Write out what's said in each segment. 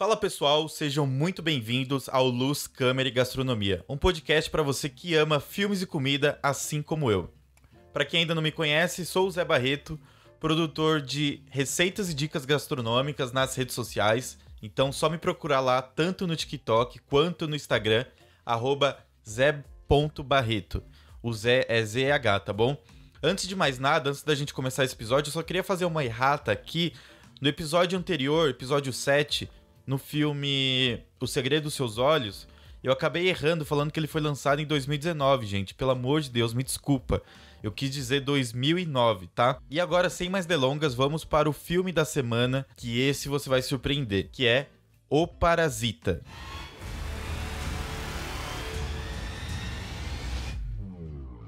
Fala pessoal, sejam muito bem-vindos ao Luz, Câmera e Gastronomia, um podcast para você que ama filmes e comida assim como eu. Para quem ainda não me conhece, sou o Zé Barreto, produtor de receitas e dicas gastronômicas nas redes sociais, então só me procurar lá tanto no TikTok quanto no Instagram, zé.barreto. O Zé é Z-H, tá bom? Antes de mais nada, antes da gente começar esse episódio, eu só queria fazer uma errata aqui. No episódio anterior, episódio 7, no filme O Segredo dos Seus Olhos, eu acabei errando falando que ele foi lançado em 2019, gente. Pelo amor de Deus, me desculpa. Eu quis dizer 2009, tá? E agora, sem mais delongas, vamos para o filme da semana, que esse você vai surpreender, que é O Parasita.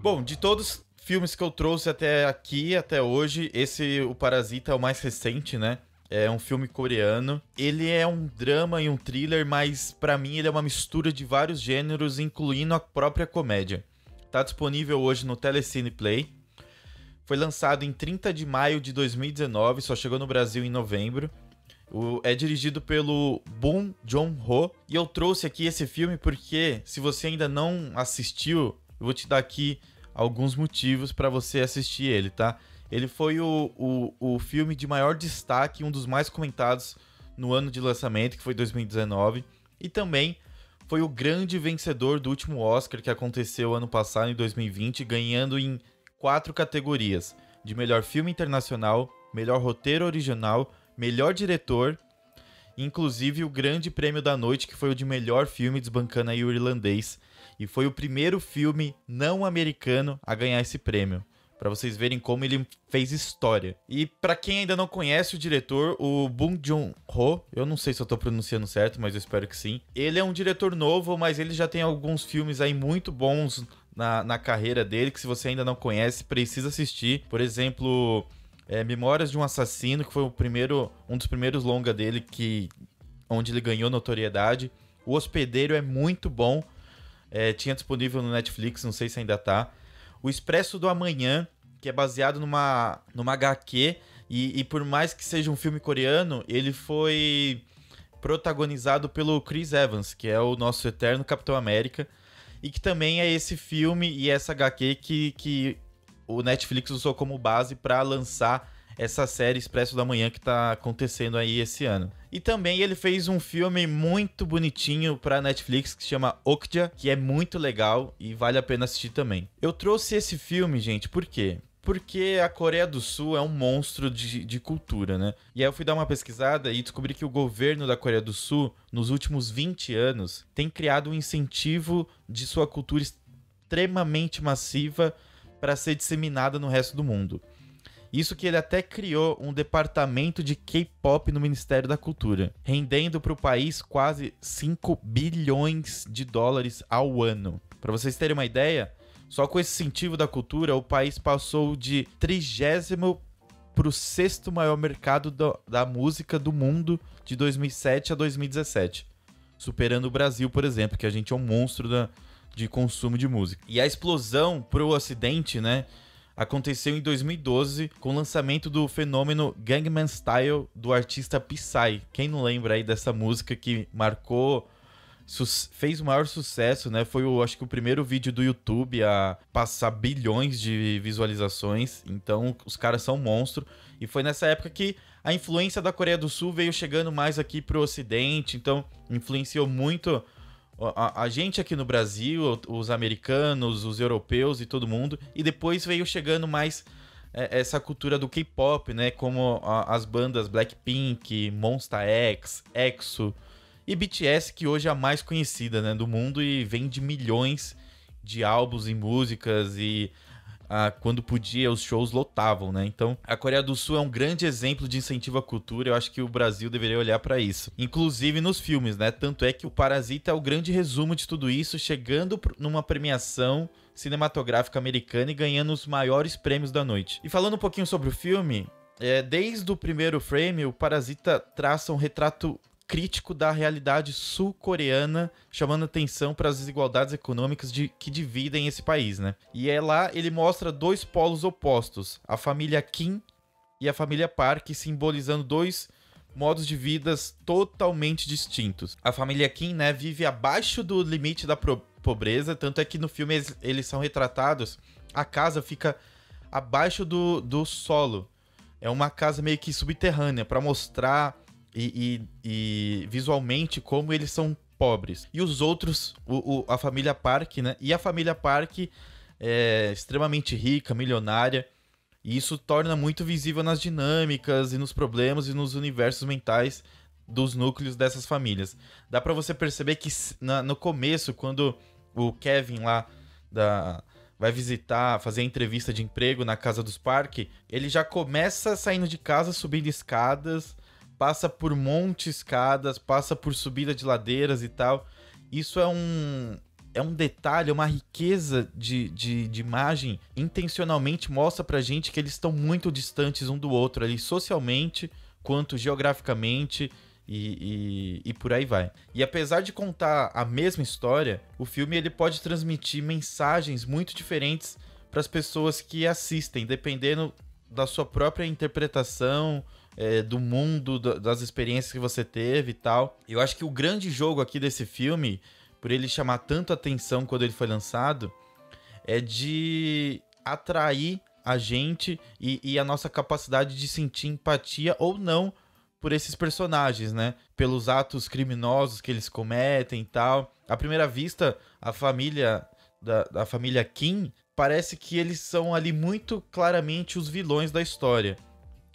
Bom, de todos os filmes que eu trouxe até aqui, até hoje, esse O Parasita é o mais recente, né? É um filme coreano. Ele é um drama e um thriller, mas para mim ele é uma mistura de vários gêneros, incluindo a própria comédia. Tá disponível hoje no Telecine Play. Foi lançado em 30 de maio de 2019, só chegou no Brasil em novembro. O, é dirigido pelo Boon Jong-ho. E eu trouxe aqui esse filme porque, se você ainda não assistiu, eu vou te dar aqui alguns motivos para você assistir ele, tá? Ele foi o, o, o filme de maior destaque, um dos mais comentados no ano de lançamento, que foi 2019, e também foi o grande vencedor do último Oscar que aconteceu ano passado, em 2020, ganhando em quatro categorias: de melhor filme internacional, melhor roteiro original, melhor diretor, inclusive o grande prêmio da noite, que foi o de melhor filme, desbancando aí o irlandês. E foi o primeiro filme não americano a ganhar esse prêmio para vocês verem como ele fez história. E para quem ainda não conhece o diretor, o Bong Joon-ho, eu não sei se eu tô pronunciando certo, mas eu espero que sim. Ele é um diretor novo, mas ele já tem alguns filmes aí muito bons na, na carreira dele, que se você ainda não conhece, precisa assistir. Por exemplo, é, Memórias de um Assassino, que foi o primeiro, um dos primeiros longa dele, que onde ele ganhou notoriedade. O Hospedeiro é muito bom. É, tinha disponível no Netflix, não sei se ainda tá. O Expresso do Amanhã, que é baseado numa, numa HQ, e, e por mais que seja um filme coreano, ele foi protagonizado pelo Chris Evans, que é o nosso eterno Capitão América, e que também é esse filme e essa HQ que, que o Netflix usou como base para lançar essa série Expresso da Manhã que tá acontecendo aí esse ano. E também ele fez um filme muito bonitinho pra Netflix que se chama Okja, que é muito legal e vale a pena assistir também. Eu trouxe esse filme, gente, por quê? porque a Coreia do Sul é um monstro de, de, cultura, né? E aí eu fui dar uma pesquisada e descobri que o governo da Coreia do Sul, nos últimos 20 anos, tem criado um incentivo de sua cultura extremamente massiva para ser disseminada no resto do mundo. Isso que ele até criou um departamento de K-pop no Ministério da Cultura, rendendo para o país quase 5 bilhões de dólares ao ano. Para vocês terem uma ideia, só com esse incentivo da cultura, o país passou de trigésimo para o sexto maior mercado do, da música do mundo de 2007 a 2017, superando o Brasil, por exemplo, que a gente é um monstro da, de consumo de música. E a explosão para o Ocidente, né? aconteceu em 2012 com o lançamento do fenômeno Gangnam Style do artista Psy. Quem não lembra aí dessa música que marcou fez o maior sucesso, né? Foi o acho que o primeiro vídeo do YouTube a passar bilhões de visualizações. Então, os caras são um monstro e foi nessa época que a influência da Coreia do Sul veio chegando mais aqui pro ocidente, então influenciou muito a, a, gente aqui no Brasil, os americanos, os europeus e todo mundo, e depois veio chegando mais é, essa cultura do K-pop, né? Como a, as bandas Blackpink, Monsta X, EXO e BTS, que hoje é a mais conhecida né, do mundo e vende milhões de álbuns e músicas e ah, quando podia, os shows lotavam, né? Então, a Coreia do Sul é um grande exemplo de incentivo à cultura. Eu acho que o Brasil deveria olhar para isso, inclusive nos filmes, né? Tanto é que o Parasita é o grande resumo de tudo isso, chegando numa premiação cinematográfica americana e ganhando os maiores prêmios da noite. E falando um pouquinho sobre o filme, é, desde o primeiro frame, o Parasita traça um retrato crítico da realidade sul-coreana, chamando atenção para as desigualdades econômicas de, que dividem esse país, né? E é lá ele mostra dois polos opostos, a família Kim e a família Park, simbolizando dois modos de vidas totalmente distintos. A família Kim, né, vive abaixo do limite da pobreza, tanto é que no filme eles, eles são retratados, a casa fica abaixo do, do solo. É uma casa meio que subterrânea para mostrar e, e, e visualmente como eles são pobres. E os outros, o, o, a família Park, né? E a família Park é extremamente rica, milionária. E isso torna muito visível nas dinâmicas e nos problemas e nos universos mentais dos núcleos dessas famílias. Dá para você perceber que na, no começo, quando o Kevin lá da, vai visitar, fazer entrevista de emprego na casa dos Park, ele já começa saindo de casa, subindo escadas, passa por monte escadas, passa por subida de ladeiras e tal. Isso é um, é um detalhe, é uma riqueza de, de, de, imagem, intencionalmente mostra pra gente que eles estão muito distantes um do outro ali, socialmente, quanto geograficamente e, e, e, por aí vai. E apesar de contar a mesma história, o filme ele pode transmitir mensagens muito diferentes para as pessoas que assistem, dependendo da sua própria interpretação é, do mundo, das experiências que você teve e tal. Eu acho que o grande jogo aqui desse filme, por ele chamar tanto atenção quando ele foi lançado, é de atrair a gente e, e a nossa capacidade de sentir empatia ou não por esses personagens, né? Pelos atos criminosos que eles cometem e tal. À primeira vista, a família da, da família Kim parece que eles são ali muito claramente os vilões da história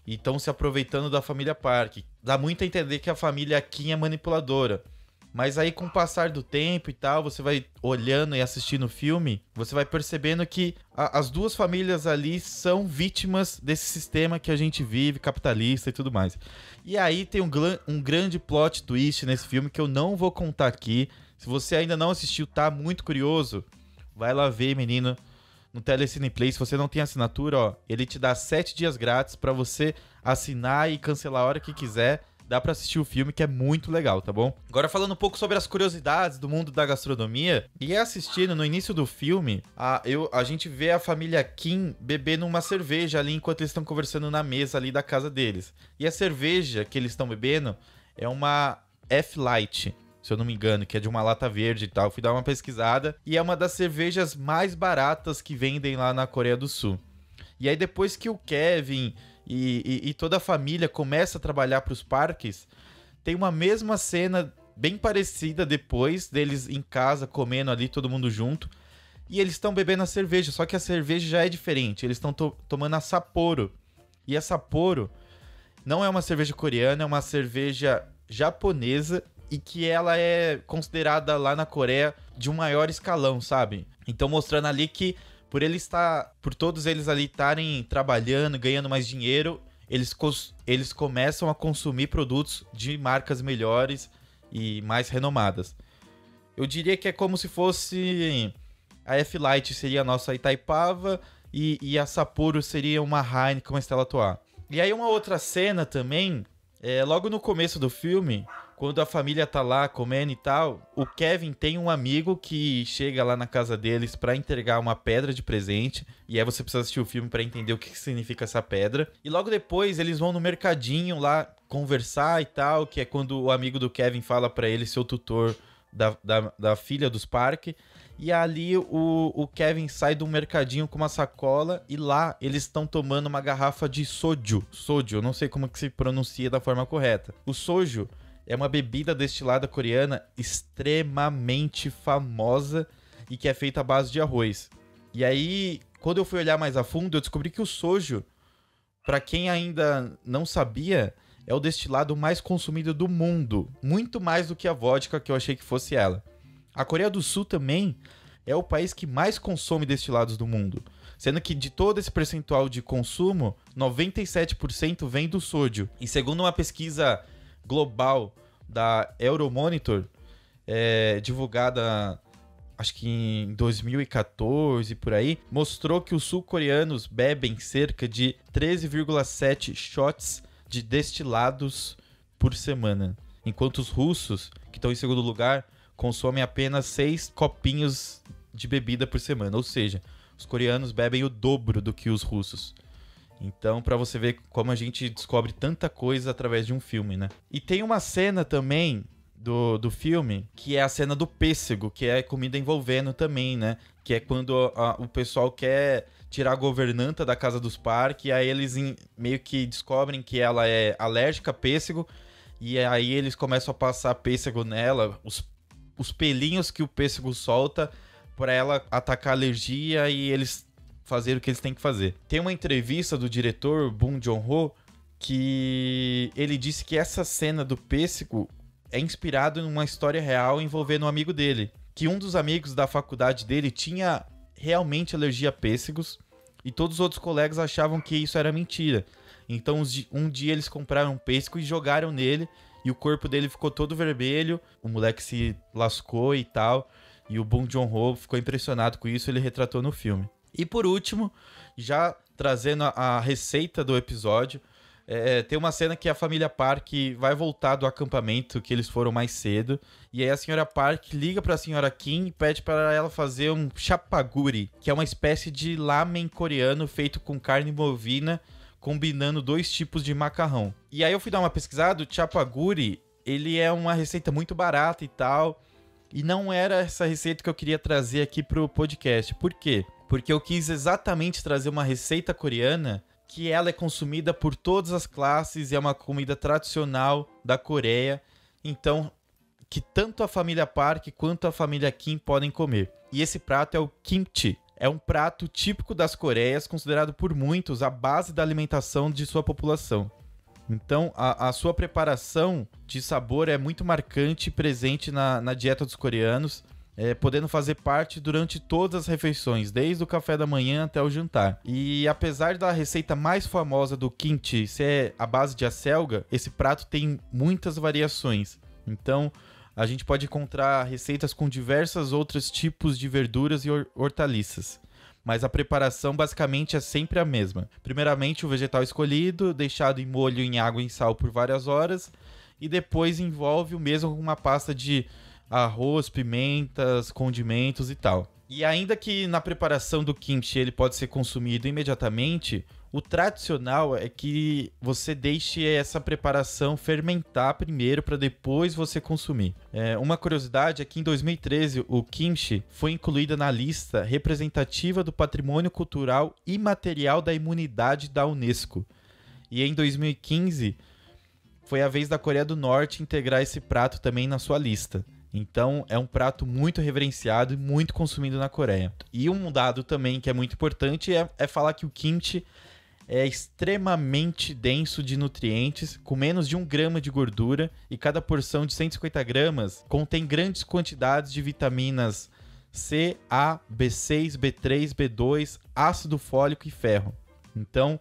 e estão se aproveitando da família Park. Dá muito a entender que a família Kim é manipuladora. Mas aí, com o passar do tempo e tal, você vai olhando e assistindo o filme, você vai percebendo que a, as duas famílias ali são vítimas desse sistema que a gente vive, capitalista e tudo mais. E aí tem um, um grande plot twist nesse filme que eu não vou contar aqui. Se você ainda não assistiu, tá muito curioso, vai lá ver, menino no Telecine Play, se você não tem assinatura, ó, ele te dá sete dias grátis para você assinar e cancelar a hora que quiser. Dá para assistir o filme que é muito legal, tá bom? Agora falando um pouco sobre as curiosidades do mundo da gastronomia, e assistindo no início do filme, a, eu, a gente vê a família Kim bebendo uma cerveja ali enquanto eles estão conversando na mesa ali da casa deles. E a cerveja que eles estão bebendo é uma F-Light, se eu não me engano, que é de uma lata verde e tal. Fui dar uma pesquisada e é uma das cervejas mais baratas que vendem lá na Coreia do Sul. E aí depois que o Kevin e, e, e toda a família começa a trabalhar para os parques, tem uma mesma cena bem parecida depois deles em casa comendo ali todo mundo junto. E eles estão bebendo a cerveja, só que a cerveja já é diferente. Eles estão to tomando a Sapporo. E a Sapporo não é uma cerveja coreana, é uma cerveja japonesa e que ela é considerada lá na Coreia de um maior escalão, sabe? Então mostrando ali que por ele estar, por todos eles ali estarem trabalhando, ganhando mais dinheiro, eles, eles começam a consumir produtos de marcas melhores e mais renomadas. Eu diria que é como se fosse a F-Light seria a nossa Itaipava e, e a Sapporo seria uma Heineken, uma Stella Artois. E aí uma outra cena também, é, logo no começo do filme, quando a família tá lá comendo e tal, o Kevin tem um amigo que chega lá na casa deles para entregar uma pedra de presente, e aí você precisa assistir o filme para entender o que, que significa essa pedra. E logo depois eles vão no mercadinho lá conversar e tal, que é quando o amigo do Kevin fala para ele seu tutor da, da, da, filha dos Park. E ali o, o Kevin sai do mercadinho com uma sacola e lá eles estão tomando uma garrafa de soju. Soju, não sei como que se pronuncia da forma correta. O soju é uma bebida destilada coreana extremamente famosa e que é feita à base de arroz. E aí, quando eu fui olhar mais a fundo, eu descobri que o sojo, para quem ainda não sabia, é o destilado mais consumido do mundo, muito mais do que a vodka que eu achei que fosse ela. A Coreia do Sul também é o país que mais consome destilados do mundo, sendo que de todo esse percentual de consumo, 97% vem do sódio. E segundo uma pesquisa global da Euromonitor, é, divulgada acho que em 2014 por aí, mostrou que os sul-coreanos bebem cerca de 13,7 shots de destilados por semana, enquanto os russos, que estão em segundo lugar, consomem apenas 6 copinhos de bebida por semana, ou seja, os coreanos bebem o dobro do que os russos. Então, para você ver como a gente descobre tanta coisa através de um filme, né? E tem uma cena também do, do filme, que é a cena do pêssego, que é comida envolvendo também, né? Que é quando a, o pessoal quer tirar a governanta da casa dos parques, e aí eles em, meio que descobrem que ela é alérgica a pêssego, e aí eles começam a passar pêssego nela, os, os pelinhos que o pêssego solta, para ela atacar alergia, e eles fazer o que eles têm que fazer. Tem uma entrevista do diretor Boon Joon-ho que ele disse que essa cena do pêssego é inspirado em uma história real envolvendo um amigo dele, que um dos amigos da faculdade dele tinha realmente alergia a pêssegos e todos os outros colegas achavam que isso era mentira. Então um dia eles compraram um pêssego e jogaram nele e o corpo dele ficou todo vermelho, o moleque se lascou e tal, e o Bong Joon-ho ficou impressionado com isso, ele retratou no filme. E por último, já trazendo a, a receita do episódio, é, é, tem uma cena que a família Park vai voltar do acampamento que eles foram mais cedo. E aí a senhora Park liga para a senhora Kim e pede para ela fazer um chapaguri, que é uma espécie de lamen coreano feito com carne bovina, combinando dois tipos de macarrão. E aí eu fui dar uma pesquisada, o chapaguri, ele é uma receita muito barata e tal. E não era essa receita que eu queria trazer aqui pro podcast. Por quê? porque eu quis exatamente trazer uma receita coreana que ela é consumida por todas as classes e é uma comida tradicional da Coreia. Então, que tanto a família Park quanto a família Kim podem comer. E esse prato é o kimchi. É um prato típico das Coreias, considerado por muitos a base da alimentação de sua população. Então, a, a sua preparação de sabor é muito marcante e presente na, na dieta dos coreanos é, podendo fazer parte durante todas as refeições, desde o café da manhã até o jantar. E apesar da receita mais famosa do kimchi ser a base de acelga, esse prato tem muitas variações. Então, a gente pode encontrar receitas com diversos outros tipos de verduras e hortaliças. Mas a preparação basicamente é sempre a mesma. Primeiramente, o vegetal escolhido, deixado em molho em água e em sal por várias horas, e depois envolve o mesmo com uma pasta de arroz, pimentas, condimentos e tal. E ainda que na preparação do kimchi ele pode ser consumido imediatamente, o tradicional é que você deixe essa preparação fermentar primeiro para depois você consumir. É, uma curiosidade é que em 2013 o kimchi foi incluída na lista representativa do patrimônio cultural imaterial da imunidade da UNESCO. E em 2015 foi a vez da Coreia do Norte integrar esse prato também na sua lista. Então é um prato muito reverenciado e muito consumido na Coreia. E um dado também que é muito importante é, é falar que o kimchi é extremamente denso de nutrientes, com menos de um grama de gordura, e cada porção de 150 gramas contém grandes quantidades de vitaminas C, A, B6, B3, B2, ácido fólico e ferro. Então,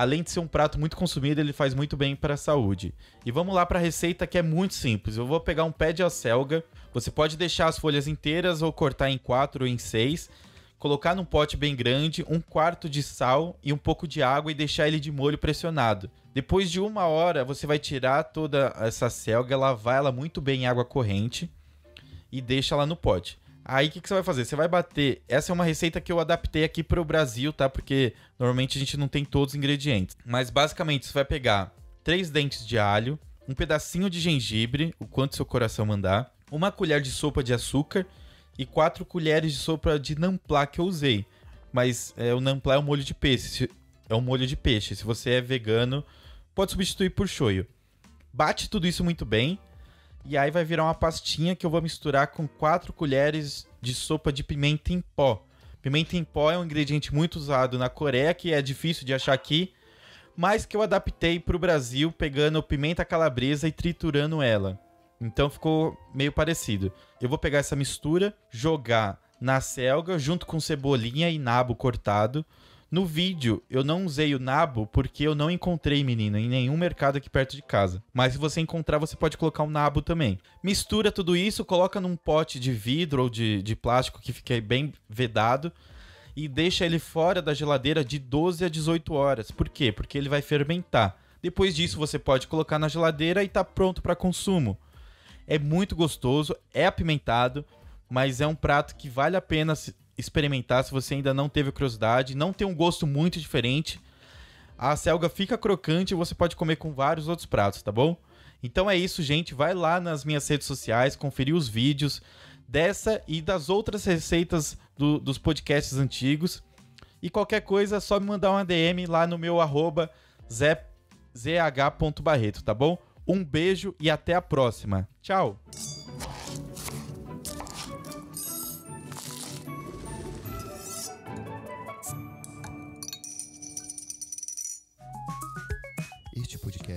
além de ser um prato muito consumido, ele faz muito bem para a saúde. E vamos lá para a receita que é muito simples. Eu vou pegar um pé de acelga, você pode deixar as folhas inteiras ou cortar em quatro ou em seis, colocar num pote bem grande, um quarto de sal e um pouco de água e deixar ele de molho pressionado. Depois de uma hora, você vai tirar toda essa acelga, lavar ela muito bem em água corrente e deixa ela no pote. Aí o que, que você vai fazer? Você vai bater. Essa é uma receita que eu adaptei aqui para o Brasil, tá? Porque normalmente a gente não tem todos os ingredientes. Mas basicamente você vai pegar três dentes de alho, um pedacinho de gengibre, o quanto seu coração mandar, uma colher de sopa de açúcar e quatro colheres de sopa de nampla que eu usei. Mas é, o nampla é um molho de peixe. É um molho de peixe. Se você é vegano, pode substituir por shoyu. Bate tudo isso muito bem e aí vai virar uma pastinha que eu vou misturar com 4 colheres de sopa de pimenta em pó. Pimenta em pó é um ingrediente muito usado na Coreia, que é difícil de achar aqui, mas que eu adaptei para o Brasil pegando pimenta calabresa e triturando ela. Então ficou meio parecido. Eu vou pegar essa mistura, jogar na selga junto com cebolinha e nabo cortado no vídeo, eu não usei o nabo porque eu não encontrei, menina, em nenhum mercado aqui perto de casa. Mas se você encontrar, você pode colocar o um nabo também. Mistura tudo isso, coloca num pote de vidro ou de, de plástico que fique bem vedado e deixa ele fora da geladeira de 12 a 18 horas. Por quê? Porque ele vai fermentar. Depois disso, você pode colocar na geladeira e está pronto para consumo. É muito gostoso, é apimentado, mas é um prato que vale a pena experimentar se você ainda não teve curiosidade. Não tem um gosto muito diferente. A selga fica crocante e você pode comer com vários outros pratos, tá bom? Então é isso, gente. Vai lá nas minhas redes sociais, conferir os vídeos dessa e das outras receitas do, dos podcasts antigos. E qualquer coisa, é só me mandar uma DM lá no meu arroba zh.barreto, tá bom? Um beijo e até a próxima. Tchau!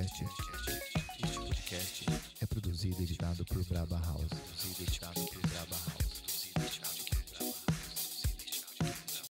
podcast, podcast é produzido e editado por Braba House.